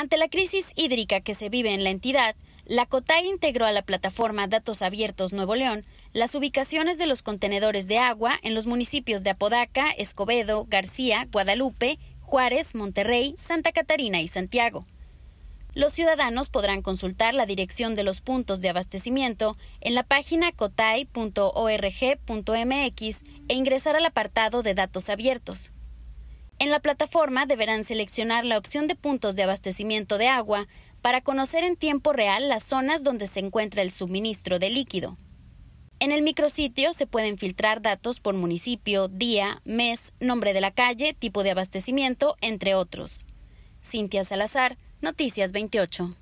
Ante la crisis hídrica que se vive en la entidad, la COTAI integró a la plataforma Datos Abiertos Nuevo León las ubicaciones de los contenedores de agua en los municipios de Apodaca, Escobedo, García, Guadalupe, Juárez, Monterrey, Santa Catarina y Santiago. Los ciudadanos podrán consultar la dirección de los puntos de abastecimiento en la página cotai.org.mx e ingresar al apartado de datos abiertos. En la plataforma deberán seleccionar la opción de puntos de abastecimiento de agua para conocer en tiempo real las zonas donde se encuentra el suministro de líquido. En el micrositio se pueden filtrar datos por municipio, día, mes, nombre de la calle, tipo de abastecimiento, entre otros. Cintia Salazar, Noticias 28.